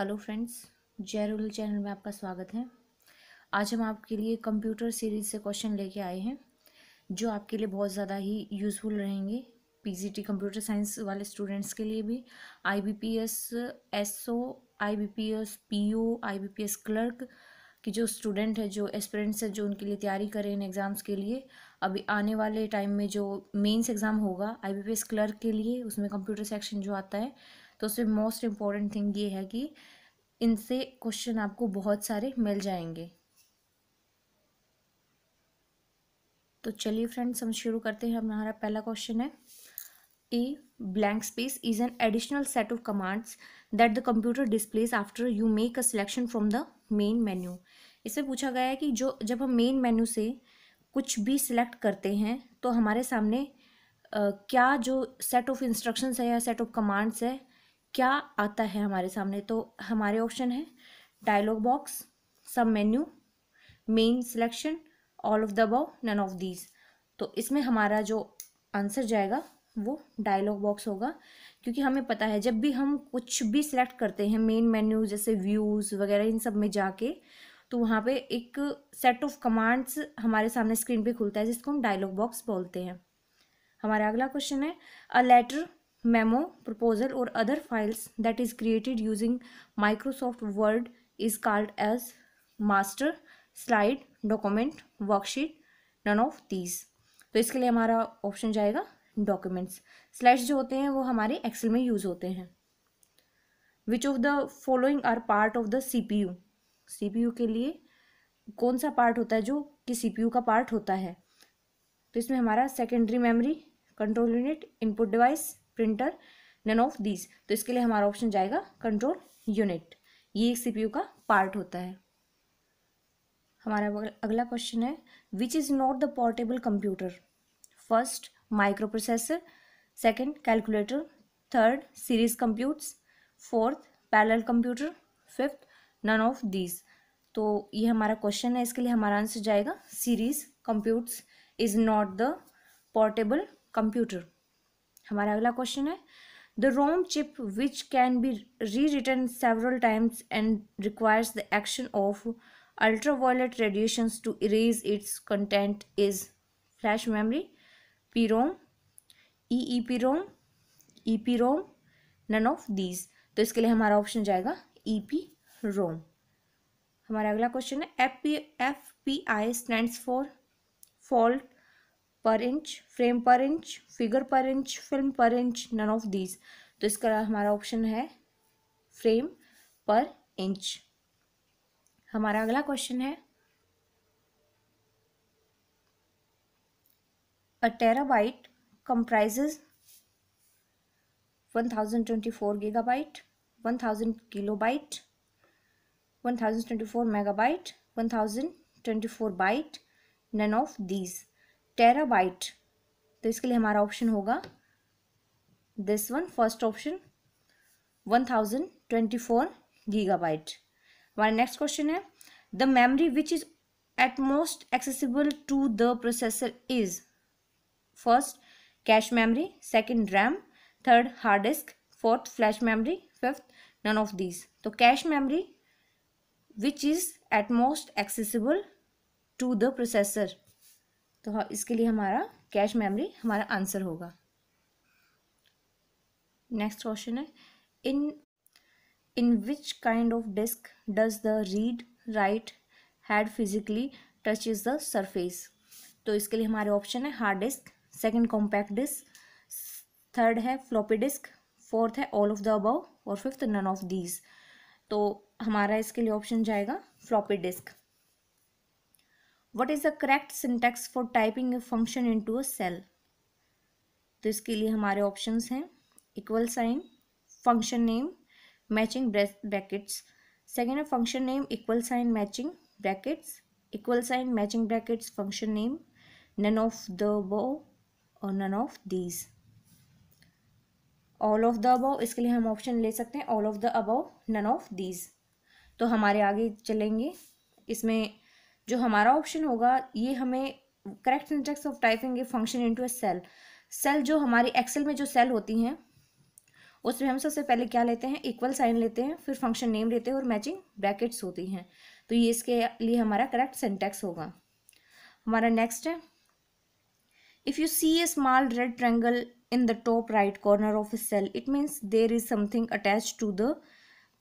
hello friends जय channel में आपका स्वागत है आज हम आपके लिए कंप्यूटर सीरीज से क्वेश्चन लेके आए हैं जो आपके लिए बहुत ज़्यादा ही यूज़फुल रहेंगे पीजीटी कंप्यूटर साइंस वाले स्टूडेंट्स के लिए भी IBPS SO IBPS PO IBPS clerk की जो स्टूडेंट है जो एस्पिरेंट्स है जो उनके लिए तैयारी करें इन एग्ज़ाम्स के लिए अभी आने वाले टाइम में जो मेन्स एग्ज़ाम होगा आई क्लर्क के लिए उसमें कंप्यूटर सेक्शन जो आता है तो उसमें मोस्ट इम्पॉर्टेंट थिंग ये है कि इनसे क्वेश्चन आपको बहुत सारे मिल जाएंगे तो चलिए फ्रेंड्स हम शुरू करते हैं हमारा पहला क्वेश्चन है a blank space is an additional set of commands that the computer displays after you make a selection from the main menu इसमें पूछा गया है कि जो जब हम मेन मेन्यू से कुछ भी सिलेक्ट करते हैं तो हमारे सामने आ, क्या जो सेट ऑफ इंस्ट्रक्शंस है या सेट ऑफ कमांड्स है क्या आता है हमारे सामने तो हमारे ऑप्शन है dialog box sub menu main selection all of the above none of these तो इसमें हमारा जो आंसर जाएगा वो डायलॉग बॉक्स होगा क्योंकि हमें पता है जब भी हम कुछ भी सिलेक्ट करते हैं मेन मेन्यू जैसे व्यूज़ वगैरह इन सब में जाके तो वहाँ पे एक सेट ऑफ कमांड्स हमारे सामने स्क्रीन पे खुलता है जिसको हम डायलॉग बॉक्स बोलते हैं हमारा अगला क्वेश्चन है अ लेटर मेमो प्रपोजल और other files that is created using Microsoft Word is called as master slide document worksheet none of these तो इसके लिए हमारा ऑप्शन जाएगा डॉक्यूमेंट्स स्लाइड्स जो होते हैं वो हमारे एक्सेल में यूज़ होते हैं which of the following are part of the C P U C P U के लिए कौन सा पार्ट होता है जो कि सी पी यू का पार्ट होता है तो इसमें हमारा secondary memory control unit input device printer none of these तो इसके लिए हमारा ऑप्शन जाएगा कंट्रोल यूनिट ये एक सीपीयू का पार्ट होता है हमारा अगला क्वेश्चन है which is not the portable computer first microprocessor second calculator third series computes fourth parallel computer fifth none of these तो ये हमारा क्वेश्चन है इसके लिए हमारा आंसर जाएगा series computes is not the portable computer हमारा अगला क्वेश्चन है the ROM chip which can be re return several times and requires the action of ultraviolet radiations to erase its content is flash memory P ROM E E P ROM E P ROM none of these तो इसके लिए हमारा option जाएगा ई P रोम हमारा अगला question है F P F P I stand for fault per inch frame per inch figure per inch film per inch none of these तो इसका हमारा ऑप्शन है फ्रेम पर इंच हमारा अगला क्वेश्चन है a terabyte comprises four gigabyte thousand kilobyte four megabyte four byte none of these terabyte तो इसके लिए हमारा ऑप्शन होगा this one first option one thousand twenty four gigabyte हमारा नेक्स्ट क्वेश्चन है the memory which is at most accessible to the processor is first cache memory second RAM third hard disk fourth flash memory fifth none of these तो cache memory which is eight most accessible to the processor तो हाँ, इसके लिए हमारा cache memory हमारा answer होगा next question है in in which kind of disk does the read write head physically touch is the surface तो इसके लिए हमारे ऑप्शन है hard disk second compact disk third है फ्लॉपी डिस्क फोर्थ है ऑल ऑफ द अबव और fifth none of these तो हमारा इसके लिए ऑप्शन जाएगा floppy disk what is the correct syntax for typing a function in to a cell तो इसके लिए हमारे ऑप्शन हैं equal sign function name matching brackets second है function name equal sign matching brackets equal sign matching brackets function name none of the above और none of these all of the above इसके लिए हम option ले सकते हैं all of the above none of these तो हमारे आगे चलेंगे इसमें जो हमारा ऑप्शन होगा ये हमें correct syntax of typing a function into a cell cell जो हमारी एक्सेल में जो सेल होती हैं उसमें हम सबसे पहले क्या लेते हैं इक्वल साइन लेते हैं फिर फंक्शन नेम लेते हैं और मैचिंग ब्रैकेट्स होती हैं तो ये इसके लिए हमारा करेक्ट सेंटेक्स होगा हमारा नेक्स्ट है if you see a small red triangle in the top right corner of a cell it means there is something attach to the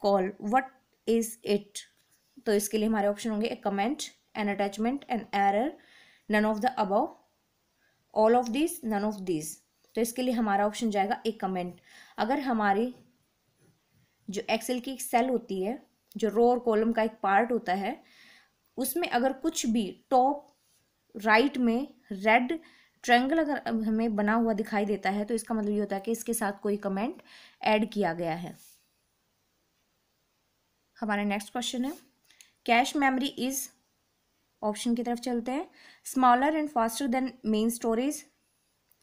call what is it तो इसके लिए हमारे ऑप्शन होंगे a comment an attachment an error none of the above all of these none of these तो इसके लिए हमारा option जाएगा एक कमेंट अगर हमारी जो एक्सेल की एक सेल होती है जो रो और कॉलम का एक पार्ट होता है उसमें अगर कुछ भी टॉप राइट में रेड ट्रायंगल अगर हमें बना हुआ दिखाई देता है तो इसका मतलब ये होता है कि इसके साथ कोई कमेंट ऐड किया गया है हमारा नेक्स्ट क्वेश्चन है कैश मेमोरी इज़ ऑप्शन की तरफ चलते हैं smaller and faster than main stories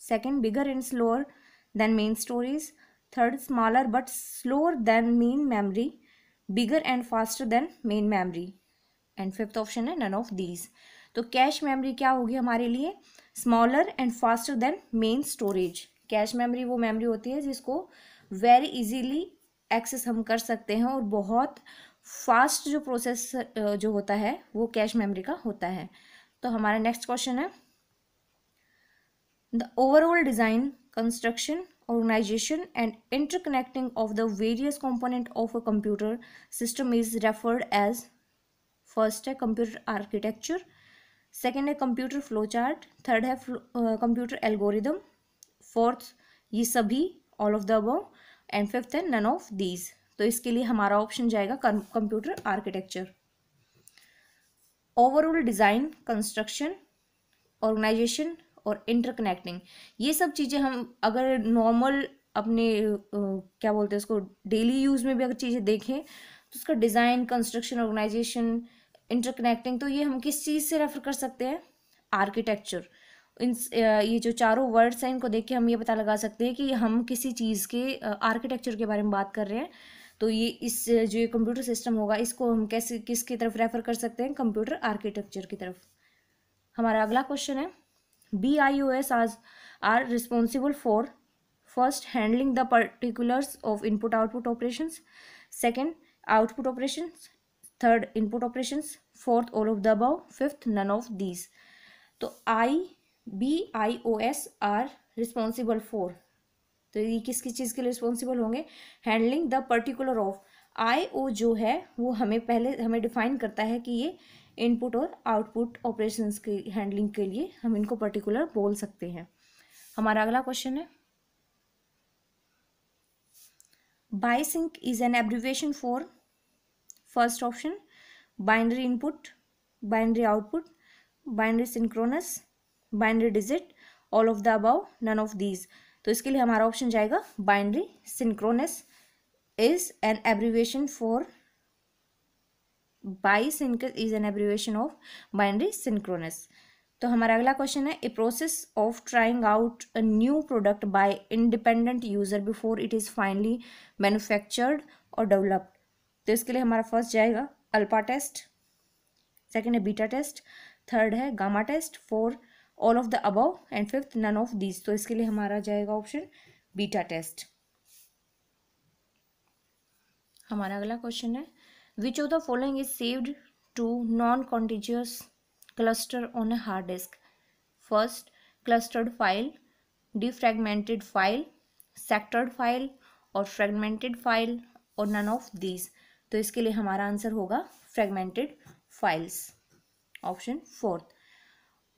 second bigger and slower than main stories third smaller but slower than main memory bigger and faster than main memory and fifth option है none of these तो cache memory क्या होगी हमारे लिए smaller and faster than main storage cache memory वो memory होती है जिसको वेरी इजीली एक्सेस हम कर सकते हैं और बहुत फास्ट जो प्रोसेस जो होता है वो कैश मेमोरी का होता है तो हमारा नेक्स्ट क्वेश्चन है the overall design construction organization and interconnecting of the various component of a computer system is referred as first है कंप्यूटर आर्किटेक्चर सेकेंड है कंप्यूटर फ्लो चार्ट थर्ड है कंप्यूटर एल्गोरिदम फोर्थ ये सभी all of the above and fifth है none of these तो इसके लिए हमारा ऑप्शन जाएगा computer architecture overall design construction organization और इंटरकनेक्टिंग ये सब चीज़ें हम अगर नॉर्मल अपने क्या बोलते हैं उसको डेली यूज़ में भी अगर चीज़ें देखें तो उसका डिज़ाइन कंस्ट्रक्शन ऑर्गेनाइजेशन इंटरकनेक्टिंग तो ये हम किस चीज़ से रेफर कर सकते हैं आर्किटेक्चर इन ये जो चारों वर्ड्स हैं इनको देख के हम ये पता लगा सकते हैं कि हम किसी चीज़ के आर्किटेक्चर के बारे में बात कर रहे हैं तो ये इस जो ये कंप्यूटर सिस्टम होगा इसको हम कैसे किसकी तरफ रेफर कर सकते हैं कंप्यूटर आर्किटेक्चर की तरफ हमारा अगला क्वेश्चन है बी आई ओ एस आज are responsible for first handling the particulars of input output operation second output operation third input operation fourth all of the above fifth none of these तो I B I O S are responsible for तो ये किस किस चीज़ के लिए responsible होंगे handling the particular of I O जो है वो हमें पहले हमें डिफाइन करता है कि ये इनपुट और आउटपुट ऑपरेशन के हैंडलिंग के लिए हम इनको पर्टिकुलर बोल सकते हैं हमारा अगला क्वेश्चन है bisync is an abbreviation for first option binary input binary output binary synchronous binary digit all of the above none of these तो इसके लिए हमारा ऑप्शन जाएगा binary synchronous is an abbreviation for bisync is an abbreviation of binary synchronous तो हमारा अगला question है a process of trying out a new product by independent user before it is finally manufactured और developed तो इसके लिए हमारा first जाएगा अल्पा टेस्ट सेकेंड है बीटा टेस्ट थर्ड है gamma test fourth all of the above and fifth none of these तो इसके लिए हमारा जाएगा ऑप्शन बीटा टेस्ट हमारा अगला क्वेश्चन है which of the following is saved to non contiguous cluster on a hard disk first clustered file defragmented file sectored file और fragmented file और नन ऑफ दीज तो इसके लिए हमारा आंसर होगा fragmented files option fourth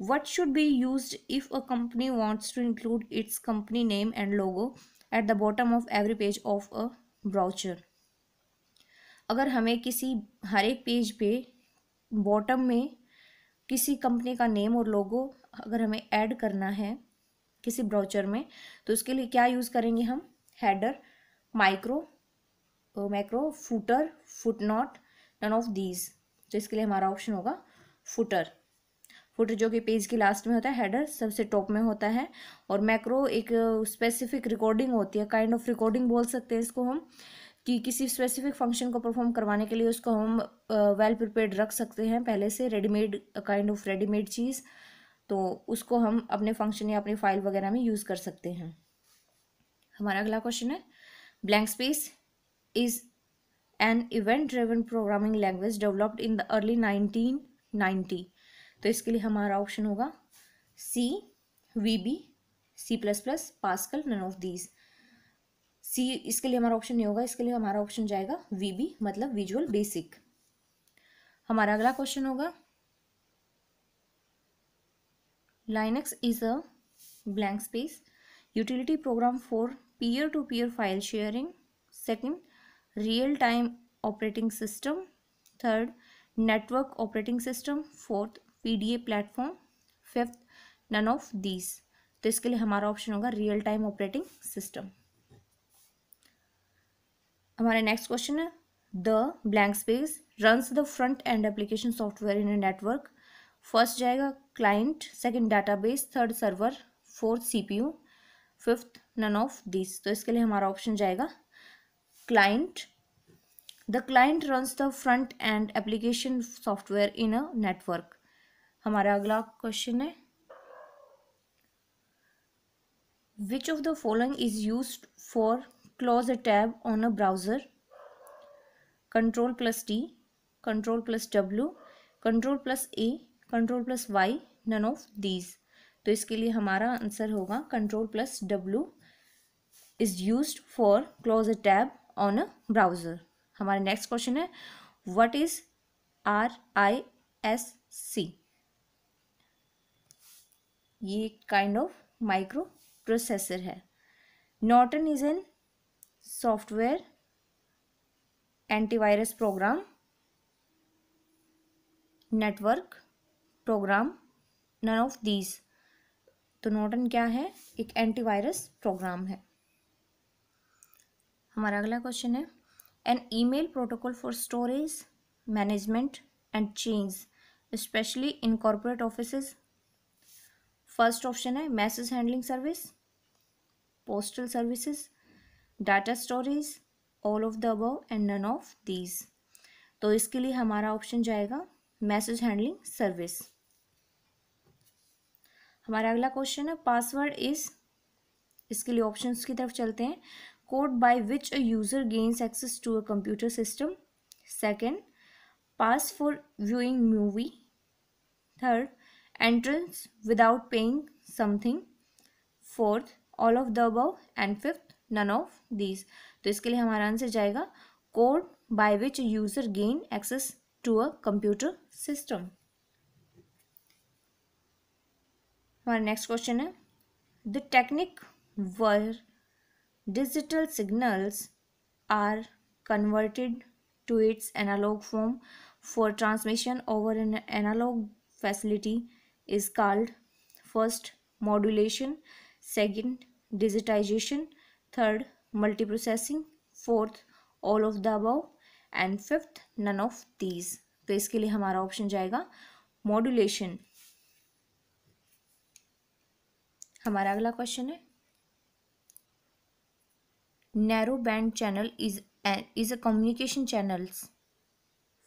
what should be used if a company wants to include its company name and logo at the bottom of every page of a brochure अगर हमें किसी हर एक page पे बॉटम में किसी company का name और लोगो अगर हमें ऐड करना है किसी ब्राउचर में तो उसके लिए क्या यूज़ करेंगे हम header micro macro footer footnote none of these तो इसके लिए हमारा ऑप्शन होगा फुटर फुटर जो कि पेज की लास्ट में होता है हेडर सबसे टॉप में होता है और मैक्रो एक स्पेसिफिक रिकॉर्डिंग होती है काइंड ऑफ रिकॉर्डिंग बोल सकते हैं इसको हम कि किसी स्पेसिफिक फंक्शन को परफॉर्म करवाने के लिए उसको हम वेल प्रिपेयर्ड रख सकते हैं पहले से रेडीमेड काइंड ऑफ रेडीमेड चीज़ तो उसको हम अपने फंक्शन या अपनी फाइल वगैरह में यूज़ कर सकते हैं हमारा अगला क्वेश्चन है blank space is event event programming language developed in the early nineteen 1990 तो इसके लिए हमारा ऑप्शन होगा C V B C plus plus Pascal none of these सी इसके लिए हमारा ऑप्शन नहीं होगा इसके लिए हमारा ऑप्शन जाएगा वी बी मतलब विजुअल बेसिक हमारा अगला क्वेश्चन होगा Linux is a blank space utility program for peer to peer file sharing second real time operating system third network operating system fourth P D A platform fifth none of these तो इसके लिए हमारा option होगा real time operating system हमारा next question है the blank space runs the front end application software in a network first जाएगा client second database third server fourth CPU fifth none of this तो इसके लिए हमारा option जाएगा client the client runs the front end application software in a network हमारा अगला question है which of the following is use for close a tab on a browser control plus T control plus W control plus A control plus Y none of these तो इसके लिए हमारा answer होगा control plus W is use for close a tab on a browser हमारा next question है what is R I S C ये एक kind of microprocessor है Norton is an software antivirus program network program none of these तो Norton क्या है एक antivirus program है हमारा अगला क्वेश्चन है an email protocol for storage management and change specially in corporate office first option है message handling service postal services data storage all of the above and none of these तो इसके लिए हमारा option जाएगा message handling service हमारा अगला question है password is इसके लिए ऑप्शंस की तरफ चलते हैं code by which a user gains access to a computer system second pass for viewing movie third entrance without paying something fourth all of the above and fifth none of these तो इसके लिए हमारा answer जाएगा code by which user gain access to a computer system हमारा next question है the technique where digital signals are converted to its analogue form for transmission over N analogue facility is called first modulation second digitization third multiprocessing fourth all of the above and fifth none of these तो इसके लिए हमारा option जाएगा modulation हमारा अगला question है narrow band channel is is a communication channels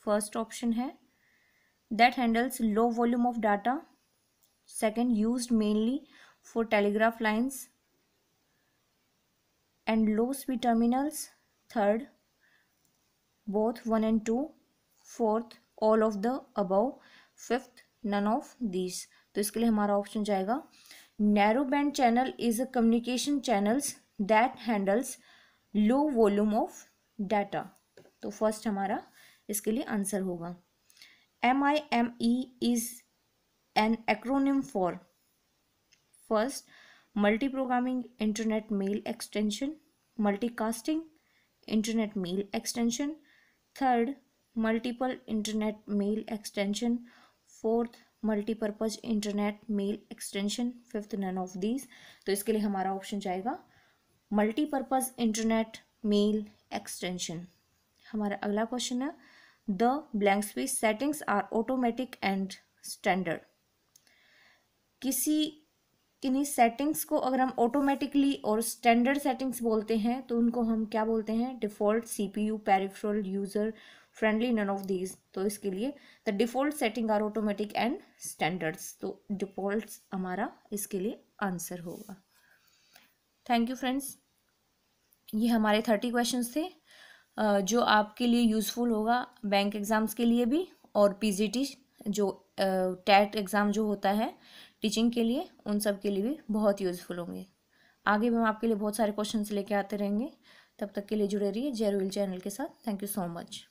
first option है that handles low volume of data second used mainly for telegraph lines and low speed terminals third both 1 and 2 fourth all of the above fifth none of these तो इसके लिए हमारा option जाएगा narrow band channel is a communication channels that handles low volume of data तो first हमारा इसके लिए answer होगा M I M E is an acronym for first multi-programming internet mail extension multicasting internet mail extension third multiple internet mail extension fourth multipurpose internet mail extension fifth none of these तो इसके लिए हमारा option जाएगा multipurpose internet mail extension हमारा अगला question है the blank space settings are automatic and standard किसी किन्हीं सेटिंग्स को अगर हम ऑटोमेटिकली और स्टैंडर्ड सेटिंग्स बोलते हैं तो उनको हम क्या बोलते हैं default CPU peripheral user friendly none of these तो इसके लिए the default setting are automatic and standards तो डिफ़ॉल्ट हमारा इसके लिए आंसर होगा थैंक यू फ्रेंड्स ये हमारे थर्टी क्वेश्चन थे जो आपके लिए यूज़फुल होगा बैंक एग्ज़ाम्स के लिए भी और पीजीटी जो टैट एग्ज़ाम जो होता है टीचिंग के लिए उन सब के लिए भी बहुत यूज़फुल होंगे आगे भी हम आपके लिए बहुत सारे क्वेश्चन लेके आते रहेंगे तब तक के लिए जुड़े रहिए जेरविल चैनल के साथ थैंक यू सो मच